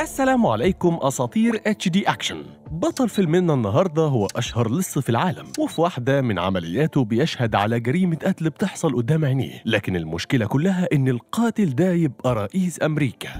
السلام عليكم اساطير اتش دي اكشن بطل فيلمنا النهارده هو اشهر لص في العالم وفي واحده من عملياته بيشهد على جريمه قتل بتحصل قدام عينيه لكن المشكله كلها ان القاتل ده يبقى رئيس امريكا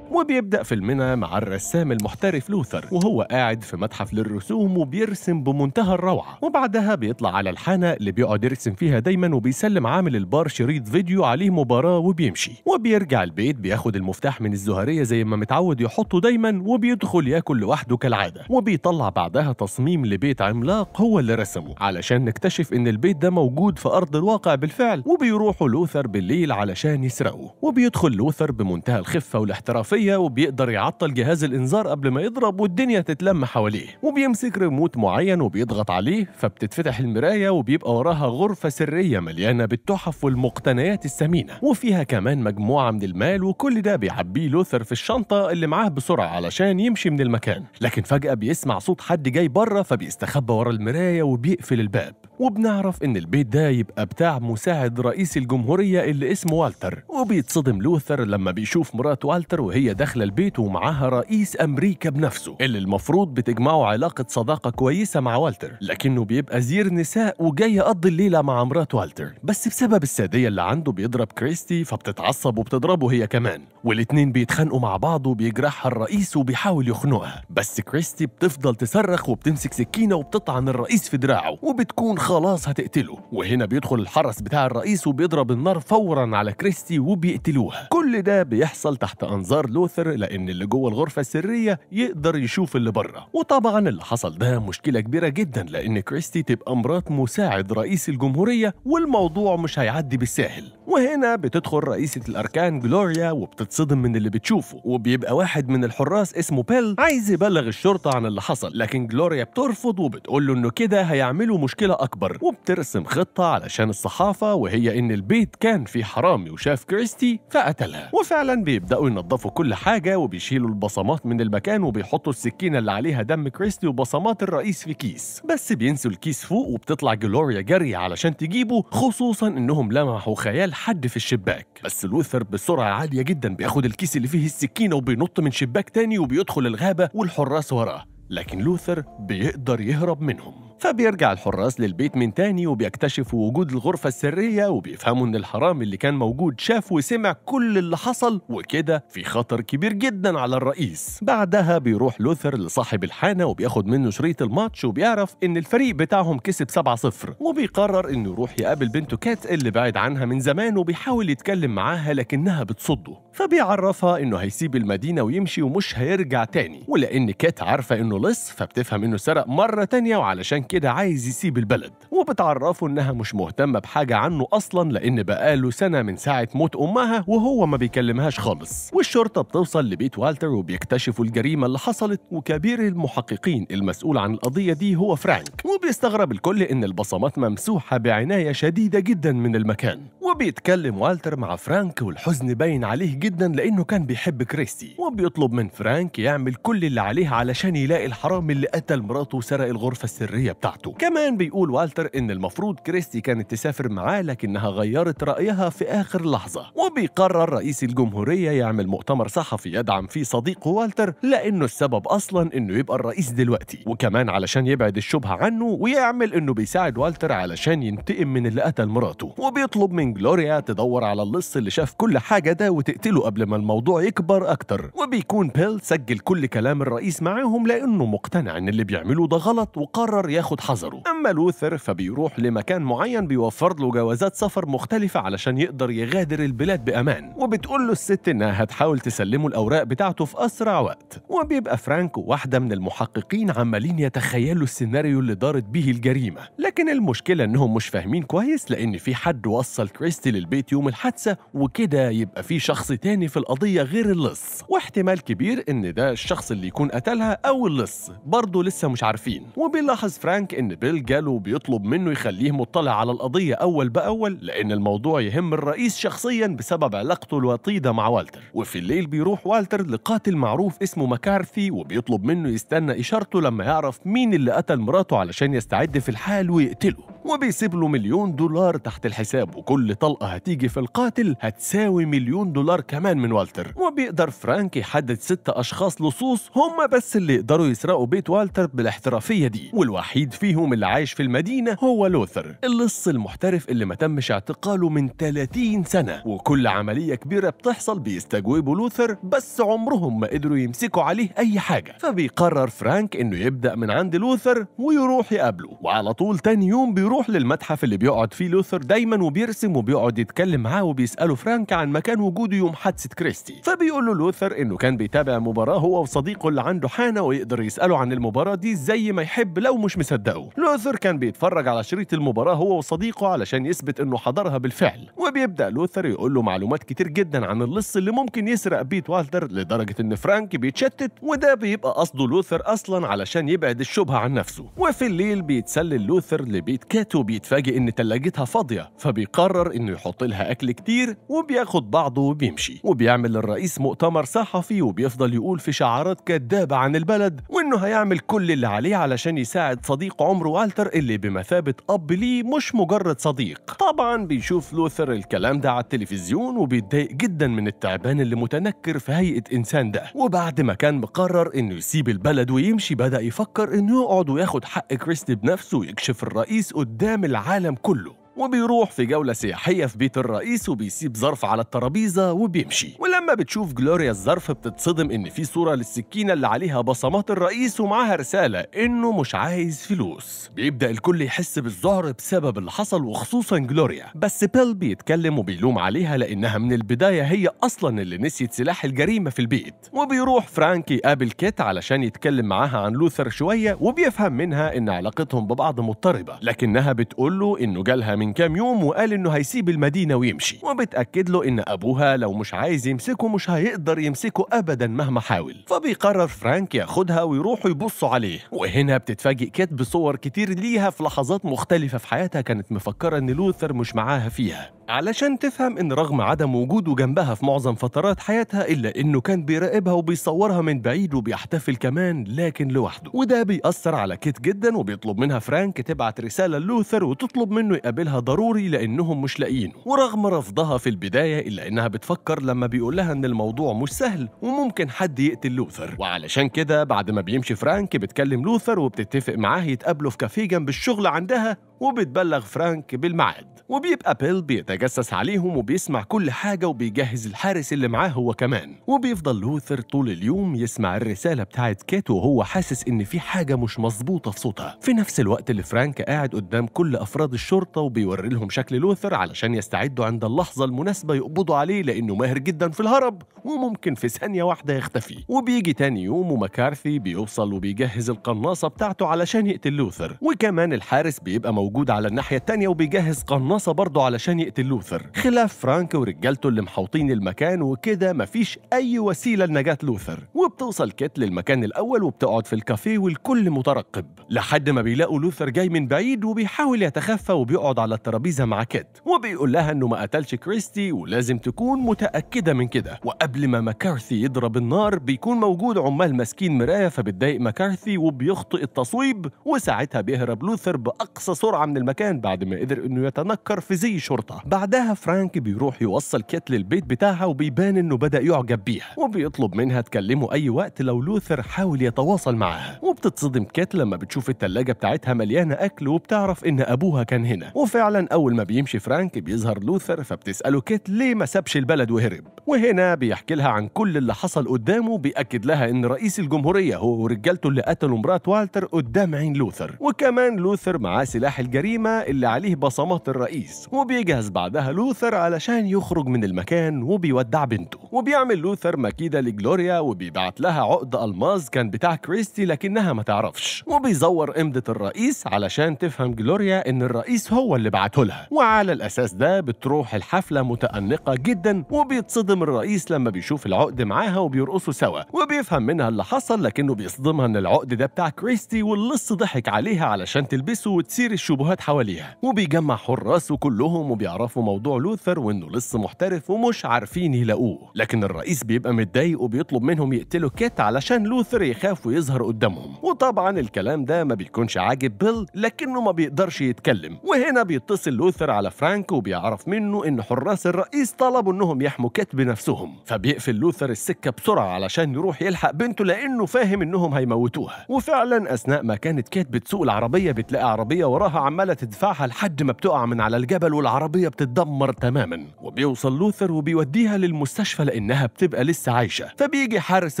وبيبدأ فيلمنا مع الرسام المحترف لوثر وهو قاعد في متحف للرسوم وبيرسم بمنتهى الروعة وبعدها بيطلع على الحانة اللي بيقعد يرسم فيها دايما وبيسلم عامل البار شريط فيديو عليه مباراة وبيمشي وبيرجع البيت بياخد المفتاح من الزهرية زي ما متعود يحطه دايما وبيدخل ياكل لوحده كالعادة وبيطلع بعدها تصميم لبيت عملاق هو اللي رسمه علشان نكتشف ان البيت ده موجود في ارض الواقع بالفعل وبيروحوا لوثر بالليل علشان يسرقوه وبيدخل لوثر بمنتهى الخفة والاحترافية شوية وبيقدر يعطل جهاز الإنذار قبل ما يضرب والدنيا تتلم حواليه وبيمسك ريموت معين وبيضغط عليه فبتتفتح المراية وبيبقى وراها غرفة سرية مليانة بالتحف والمقتنيات الثمينة وفيها كمان مجموعة من المال وكل ده بيعبيه لوثر في الشنطة اللي معاه بسرعة علشان يمشي من المكان لكن فجأة بيسمع صوت حد جاي بره فبيستخبى ورا المراية وبيقفل الباب وبنعرف إن البيت ده يبقى بتاع مساعد رئيس الجمهورية اللي اسمه والتر وبيتصدم لوثر لما بيشوف مرات والتر وهي داخله البيت ومعاها رئيس امريكا بنفسه اللي المفروض بتجمعه علاقه صداقه كويسه مع والتر لكنه بيبقى زير نساء وجاي يقضي الليله مع مرات والتر بس بسبب الساديه اللي عنده بيضرب كريستي فبتتعصب وبتضربه هي كمان والاتنين بيتخانقوا مع بعض وبيجرحها الرئيس وبيحاول يخنقها بس كريستي بتفضل تصرخ وبتمسك سكينه وبتطعن الرئيس في دراعه وبتكون خلاص هتقتله وهنا بيدخل الحرس بتاع الرئيس وبيضرب النار فورا على كريستي وبيقتلوها كل ده بيحصل تحت انظار لوثر لأن اللي جوه الغرفة السرية يقدر يشوف اللي بره وطبعا اللي حصل ده مشكلة كبيرة جدا لأن كريستي تبقى مرات مساعد رئيس الجمهورية والموضوع مش هيعدي بالساهل وهنا بتدخل رئيسة الأركان جلوريا وبتتصدم من اللي بتشوفه وبيبقى واحد من الحراس اسمه بيل عايز يبلغ الشرطة عن اللي حصل لكن جلوريا بترفض وبتقول له إنه كده هيعملوا مشكلة أكبر وبترسم خطة علشان الصحافة وهي إن البيت كان فيه حرامي وشاف كريستي فقتلها وفعلا بيبدأوا ينظفوا كل كل حاجة وبيشيلوا البصمات من المكان وبيحطوا السكينة اللي عليها دم كريستي وبصمات الرئيس في كيس بس بينسوا الكيس فوق وبتطلع جلوريا جري علشان تجيبه خصوصا انهم لمحوا خيال حد في الشباك بس لوثر بسرعة عالية جدا بياخد الكيس اللي فيه السكينة وبينط من شباك تاني وبيدخل الغابة والحراس وراه لكن لوثر بيقدر يهرب منهم فبيرجع الحراس للبيت من تاني وبيكتشفوا وجود الغرفة السرية وبيفهموا إن الحرامي اللي كان موجود شاف وسمع كل اللي حصل وكده في خطر كبير جدا على الرئيس بعدها بيروح لوثر لصاحب الحانة وبياخد منه شريط الماتش وبيعرف إن الفريق بتاعهم كسب 7-0 وبيقرر إنه يروح يقابل بنته كات اللي بعد عنها من زمان وبيحاول يتكلم معاها لكنها بتصده فبيعرفها إنه هيسيب المدينة ويمشي ومش هيرجع تاني ولأن كات عارفة إنه لص فبتفهم إنه سرق مرة تانية وعلشان كده عايز يسيب البلد وبتعرفه إنها مش مهتمة بحاجة عنه أصلا لأن بقاله سنة من ساعة موت أمها وهو ما بيكلمهاش خالص والشرطة بتوصل لبيت والتر وبيكتشفوا الجريمة اللي حصلت وكبير المحققين المسؤول عن القضية دي هو فرانك وبيستغرب الكل إن البصمات ممسوحة بعناية شديدة جدا من المكان وبيتكلم والتر مع فرانك والحزن باين عليه جدا لانه كان بيحب كريستي وبيطلب من فرانك يعمل كل اللي عليه علشان يلاقي الحرامي اللي قتل مراته وسرق الغرفه السريه بتاعته كمان بيقول والتر ان المفروض كريستي كانت تسافر معاه لكنها غيرت رايها في اخر لحظه وبيقرر رئيس الجمهوريه يعمل مؤتمر صحفي يدعم فيه صديقه والتر لانه السبب اصلا انه يبقى الرئيس دلوقتي وكمان علشان يبعد الشبهه عنه ويعمل انه بيساعد والتر علشان ينتقم من اللي قتل مراته وبيطلب من جلوريا تدور على اللص اللي شاف كل حاجة ده وتقتله قبل ما الموضوع يكبر أكتر وبيكون بيل سجل كل كلام الرئيس معاهم لأنه مقتنع إن اللي بيعمله ده غلط وقرر ياخد حذره أما لوثر فبيروح لمكان معين بيوفر له جوازات سفر مختلفة علشان يقدر يغادر البلاد بأمان وبتقول له الست إنها هتحاول تسلمه الأوراق بتاعته في أسرع وقت وبيبقى فرانك وواحدة من المحققين عمالين يتخيلوا السيناريو اللي دارت به الجريمة لكن المشكلة إنهم مش فاهمين كويس لأن في حد وصل كريس فورست للبيت يوم الحادثة وكده يبقى في شخص تاني في القضية غير اللص واحتمال كبير ان ده الشخص اللي يكون قتلها او اللص برضه لسه مش عارفين وبيلاحظ فرانك ان بيل جاله بيطلب منه يخليه مطلع على القضية اول باول لان الموضوع يهم الرئيس شخصيا بسبب علاقته الوطيدة مع والتر وفي الليل بيروح والتر لقاتل معروف اسمه مكارثي وبيطلب منه يستنى اشارته لما يعرف مين اللي قتل مراته علشان يستعد في الحال ويقتله وبيسيب له مليون دولار تحت الحساب وكل طلقة هتيجي في القاتل هتساوي مليون دولار كمان من والتر وبيقدر فرانك يحدد ستة أشخاص لصوص هم بس اللي يقدروا يسرقوا بيت والتر بالاحترافية دي والوحيد فيهم اللي عايش في المدينة هو لوثر اللص المحترف اللي ما تمش اعتقاله من 30 سنة وكل عملية كبيرة بتحصل بيستجوبوا لوثر بس عمرهم ما قدروا يمسكوا عليه أي حاجة فبيقرر فرانك إنه يبدأ من عند لوثر ويروح يقابله وعلى طول تاني يوم بيروح بيروح للمتحف اللي بيقعد فيه لوثر دايما وبيرسم وبيقعد يتكلم معاه وبيساله فرانك عن مكان وجوده يوم حادثه كريستي فبيقول له لوثر انه كان بيتابع مباراه هو وصديقه اللي عنده حانه ويقدر يساله عن المباراه دي زي ما يحب لو مش مصدقه لوثر كان بيتفرج على شريط المباراه هو وصديقه علشان يثبت انه حضرها بالفعل وبيبدا لوثر يقول له معلومات كتير جدا عن اللص اللي ممكن يسرق بيت والتر لدرجه ان فرانك بيتشتت وده بيبقى قصده لوثر اصلا علشان يبعد الشبهه عن نفسه وفي الليل بيتسلل لوثر لبيت كاتو بيتفاجئ إن تلاجتها فاضية فبيقرر إنه يحط لها أكل كتير وبياخد بعضه وبيمشي وبيعمل الرئيس مؤتمر صحفي وبيفضل يقول في شعارات كدابة عن البلد وإنه هيعمل كل اللي عليه علشان يساعد صديق عمره والتر اللي بمثابة أب ليه مش مجرد صديق طبعا بيشوف لوثر الكلام ده على التلفزيون وبيتضايق جدا من التعبان اللي متنكر في هيئة إنسان ده وبعد ما كان مقرر إنه يسيب البلد ويمشي بدأ يفكر إنه يقعد وياخد حق كريستي بنفسه ويكشف الرئيس قدام العالم كله وبيروح في جولة سياحية في بيت الرئيس وبيسيب ظرف على الترابيزة وبيمشي ولما بتشوف جلوريا الظرف بتتصدم إن في صورة للسكينة اللي عليها بصمات الرئيس ومعاها رسالة إنه مش عايز فلوس بيبدأ الكل يحس بالذعر بسبب اللي حصل وخصوصا جلوريا بس بيل بيتكلم وبيلوم عليها لأنها من البداية هي أصلا اللي نسيت سلاح الجريمة في البيت وبيروح فرانكي يقابل كيت علشان يتكلم معاها عن لوثر شوية وبيفهم منها إن علاقتهم ببعض مضطربة لكنها بتقول له إنه جالها من من كام يوم وقال انه هيسيب المدينه ويمشي وبتاكد له ان ابوها لو مش عايز يمسكه مش هيقدر يمسكه ابدا مهما حاول فبيقرر فرانك ياخدها ويروحوا يبصوا عليه وهنا بتتفاجئ كات بصور كتير ليها في لحظات مختلفه في حياتها كانت مفكره ان لوثر مش معاها فيها علشان تفهم إن رغم عدم وجوده جنبها في معظم فترات حياتها إلا إنه كان بيراقبها وبيصورها من بعيد وبيحتفل كمان لكن لوحده وده بيأثر على كيت جدا وبيطلب منها فرانك تبعت رسالة لوثر وتطلب منه يقابلها ضروري لأنهم مش لاقيينه ورغم رفضها في البداية إلا إنها بتفكر لما بيقول لها إن الموضوع مش سهل وممكن حد يقتل لوثر وعلشان كده بعد ما بيمشي فرانك بتكلم لوثر وبتتفق معاه يتقابلوا في كافيه جنب الشغل عندها وبتبلغ فرانك بالمعاد وبيبقى بيل بيتجسس عليهم وبيسمع كل حاجة وبيجهز الحارس اللي معاه هو كمان وبيفضل لوثر طول اليوم يسمع الرسالة بتاعت كات وهو حاسس إن في حاجة مش مظبوطة في صوتها في نفس الوقت اللي فرانك قاعد قدام كل أفراد الشرطة وبيوري لهم شكل لوثر علشان يستعدوا عند اللحظة المناسبة يقبضوا عليه لأنه ماهر جدا في الهرب وممكن في ثانية واحدة يختفي وبيجي تاني يوم ومكارثي بيوصل وبيجهز القناصة بتاعته علشان يقتل لوثر وكمان الحارس بيبقى موجود موجود على الناحية التانية وبيجهز قناصة برضه علشان يقتل لوثر خلاف فرانك ورجالته اللي محوطين المكان وكده مفيش أي وسيلة لنجاة لوثر وبتوصل كيت للمكان الأول وبتقعد في الكافيه والكل مترقب لحد ما بيلاقوا لوثر جاي من بعيد وبيحاول يتخفى وبيقعد على الترابيزة مع كيت وبيقول لها إنه ما قتلش كريستي ولازم تكون متأكدة من كده وقبل ما مكارثي يضرب النار بيكون موجود عمال ماسكين مراية فبتضايق مكارثي وبيخطئ التصويب وساعتها بيهرب لوثر بأقصى سرعة بسرعة من المكان بعد ما قدر إنه يتنكر في زي شرطة بعدها فرانك بيروح يوصل كيت للبيت بتاعها وبيبان إنه بدأ يعجب بيها وبيطلب منها تكلمه أي وقت لو لوثر حاول يتواصل معاها وبتتصدم كيت لما بتشوف التلاجة بتاعتها مليانة أكل وبتعرف إن أبوها كان هنا وفعلا أول ما بيمشي فرانك بيظهر لوثر فبتسأله كيت ليه ما سابش البلد وهرب وهنا بيحكي لها عن كل اللي حصل قدامه بيأكد لها إن رئيس الجمهورية هو ورجالته اللي قتلوا مرات والتر قدام عين لوثر وكمان لوثر معاه سلاح الجريمة اللي عليه بصمات الرئيس وبيجهز بعدها لوثر علشان يخرج من المكان وبيودع بنته وبيعمل لوثر مكيدة لجلوريا وبيبعت لها عقد ألماز كان بتاع كريستي لكنها ما تعرفش وبيزور إمدة الرئيس علشان تفهم جلوريا إن الرئيس هو اللي بعته لها وعلى الأساس ده بتروح الحفلة متأنقة جدا وبيتصدم الرئيس لما بيشوف العقد معاها وبيرقصوا سوا وبيفهم منها اللي حصل لكنه بيصدمها إن العقد ده بتاع كريستي واللص ضحك عليها علشان تلبسه وتصير الشبهة الشبهات حواليها وبيجمع حراس كلهم وبيعرفوا موضوع لوثر وانه لسه محترف ومش عارفين يلاقوه لكن الرئيس بيبقى متضايق وبيطلب منهم يقتلوا كيت علشان لوثر يخاف ويظهر قدامهم وطبعا الكلام ده ما بيكونش عاجب بيل لكنه ما بيقدرش يتكلم وهنا بيتصل لوثر على فرانك وبيعرف منه ان حراس الرئيس طلبوا انهم يحموا كيت بنفسهم فبيقفل لوثر السكه بسرعه علشان يروح يلحق بنته لانه فاهم انهم هيموتوها وفعلا اثناء ما كانت كيت بتسوق العربيه بتلاقي عربيه وراها عمالة تدفعها لحد ما بتقع من على الجبل والعربية بتتدمر تماما وبيوصل لوثر وبيوديها للمستشفى لأنها بتبقى لسه عايشة فبيجي حارس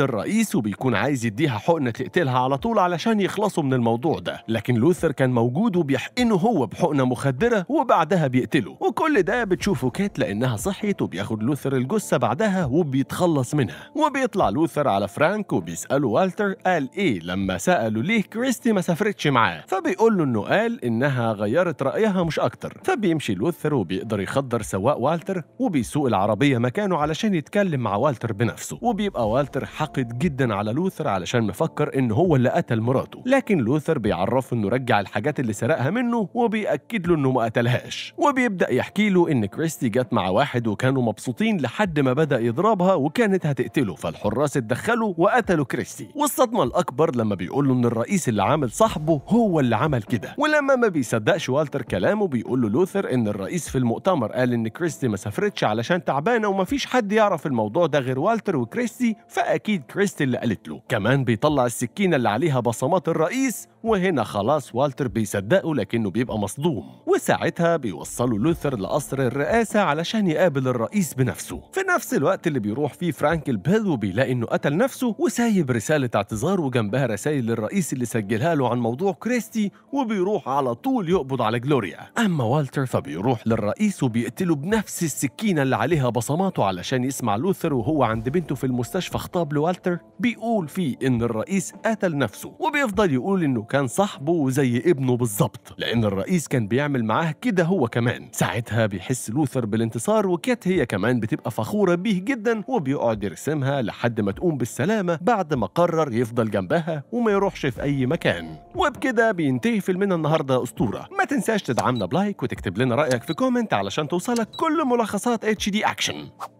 الرئيس وبيكون عايز يديها حقنة تقتلها على طول علشان يخلصوا من الموضوع ده لكن لوثر كان موجود وبيحقنه هو بحقنة مخدرة وبعدها بيقتله وكل ده بتشوفه كات لأنها صحيت وبياخد لوثر الجثة بعدها وبيتخلص منها وبيطلع لوثر على فرانك وبيسأله والتر قال إيه لما سأله ليه كريستي ما سافرتش معاه فبيقول له إنه قال إنها إنها غيرت رأيها مش أكتر فبيمشي لوثر وبيقدر يخدر سواق والتر وبيسوق العربية مكانه علشان يتكلم مع والتر بنفسه وبيبقى والتر حقد جدا على لوثر علشان مفكر إن هو اللي قتل مراته لكن لوثر بيعرفه إنه رجع الحاجات اللي سرقها منه وبيأكد له إنه ما قتلهاش وبيبدأ يحكي له إن كريستي جت مع واحد وكانوا مبسوطين لحد ما بدأ يضربها وكانت هتقتله فالحراس اتدخلوا وقتلوا كريستي والصدمة الأكبر لما بيقول له إن الرئيس اللي عامل صاحبه هو اللي عمل كده ولما ما بيصدقش والتر كلامه بيقول له لوثر ان الرئيس في المؤتمر قال ان كريستي ما سافرتش علشان تعبانه ومفيش حد يعرف الموضوع ده غير والتر وكريستي فاكيد كريستي اللي قالت له كمان بيطلع السكينه اللي عليها بصمات الرئيس وهنا خلاص والتر بيصدقه لكنه بيبقى مصدوم وساعتها بيوصلوا لوثر لقصر الرئاسة علشان يقابل الرئيس بنفسه في نفس الوقت اللي بيروح فيه فرانك البيل وبيلاقي انه قتل نفسه وسايب رسالة اعتذار وجنبها رسائل للرئيس اللي سجلها له عن موضوع كريستي وبيروح على طول يقبض على جلوريا اما والتر فبيروح للرئيس وبيقتله بنفس السكينة اللي عليها بصماته علشان يسمع لوثر وهو عند بنته في المستشفى خطاب لوالتر بيقول فيه ان الرئيس قتل نفسه وبيفضل يقول انه وكان صاحبه وزي ابنه بالظبط لأن الرئيس كان بيعمل معاه كده هو كمان ساعتها بيحس لوثر بالانتصار وكات هي كمان بتبقى فخورة بيه جدا وبيقعد يرسمها لحد ما تقوم بالسلامة بعد ما قرر يفضل جنبها وما يروحش في أي مكان وبكده بينتهي فيلمنا النهاردة أسطورة ما تنساش تدعمنا بلايك وتكتب لنا رأيك في كومنت علشان توصلك كل ملخصات اتش دي اكشن